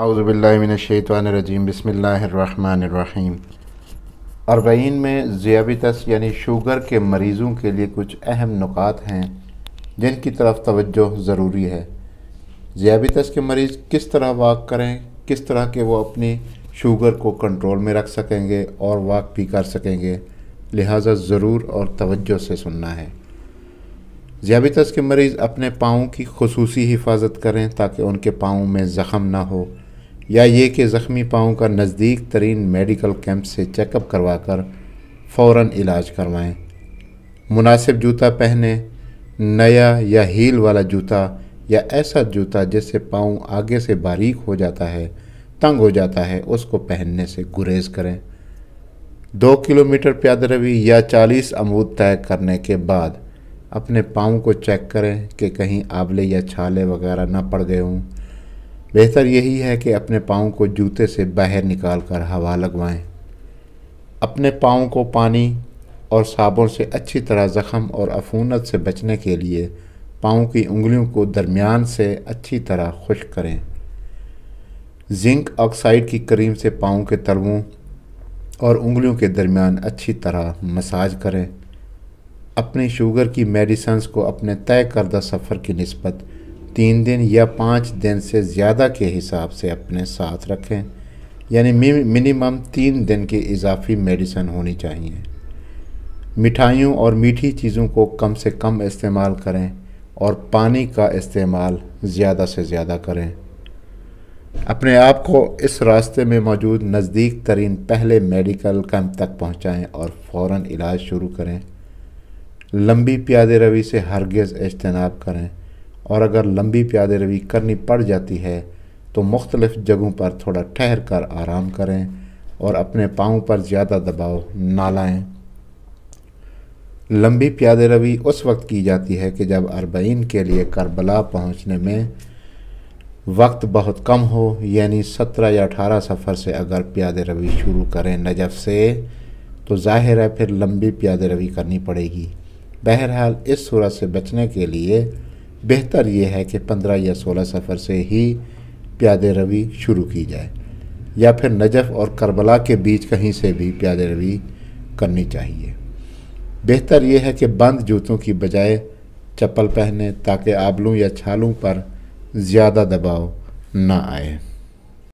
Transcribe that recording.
अवज़बिल्लिनशैतरजीम बसमीम अरबईन में ज़ियाबितस यानी शुगर के मरीज़ों के लिए कुछ अहम नुकात हैं जिनकी तरफ तवज्जो ज़रूरी है ज़ियाबितस के मरीज़ किस तरह वाक करें किस तरह के वो अपनी शुगर को कंट्रोल में रख सकेंगे और वाक भी कर सकेंगे लिहाजा ज़रूर और तवज्जो से सुनना है ज़ियाबितस के मरीज़ अपने पाँव की खसूसी हिफाजत करें ताकि उनके पाँव में ज़ख़म ना हो या ये कि ज़ख्मी पाँव का नज़दीक तरीन मेडिकल कैंप से चेकअप करवा कर फ़ौर इलाज करवाएँ मुनासिब जूता पहने नया या हील वाला जूता या ऐसा जूता जिससे पाँव आगे से बारीक हो जाता है तंग हो जाता है उसको पहनने से गुरेज करें दो किलोमीटर प्यादरवी रवि या चालीस अमूद तय करने के बाद अपने पाँव को चेक करें कि कहीं आबले या छाले वगैरह ना पड़ गए हों बेहतर यही है कि अपने पाँव को जूते से बाहर निकाल कर हवा लगवाएं अपने पाँव को पानी और साबुन से अच्छी तरह ज़ख़म और अफूनत से बचने के लिए पाँव की उंगलियों को दरमियान से अच्छी तरह खुश्क करें जिंक ऑक्साइड की क्रीम से पाँव के तलवों और उंगलियों के दरमियान अच्छी तरह मसाज करें अपनी शुगर की मेडिसन्स को अपने तय करदा सफ़र की नस्बत तीन दिन या पाँच दिन से ज़्यादा के हिसाब से अपने साथ रखें यानी मिनिमम तीन दिन की इजाफी मेडिसन होनी चाहिए मिठाइयों और मीठी चीज़ों को कम से कम इस्तेमाल करें और पानी का इस्तेमाल ज़्यादा से ज़्यादा करें अपने आप को इस रास्ते में मौजूद नज़दीक तरीन पहले मेडिकल कैंप तक पहुँचाएँ और फ़ौर इलाज शुरू करें लंबी प्यादे रवि से हरगज़ इजतनाब करें और अगर लंबी प्यादे रवी करनी पड़ जाती है तो मुख्तलिफ़ जगहों पर थोड़ा ठहर कर आराम करें और अपने पाँव पर ज़्यादा दबाव ना लाएँ लंबी प्यादे रवी उस वक्त की जाती है कि जब अरबईन के लिए करबला पहुँचने में वक्त बहुत कम हो यानी सत्रह या अठारह सफ़र से अगर प्यादे रवी शुरू करें नजफ से तो जाहिर है फिर लंबी प्यादे रवी करनी पड़ेगी बहरहाल इस सूरत से बचने के लिए बेहतर ये है कि पंद्रह या सोलह सफ़र से ही प्यादे रवि शुरू की जाए या फिर नजफ़ और करबला के बीच कहीं से भी प्यादे रवि करनी चाहिए बेहतर यह है कि बंद जूतों की बजाय चप्पल पहने ताकि आबलों या छालों पर ज़्यादा दबाव ना आए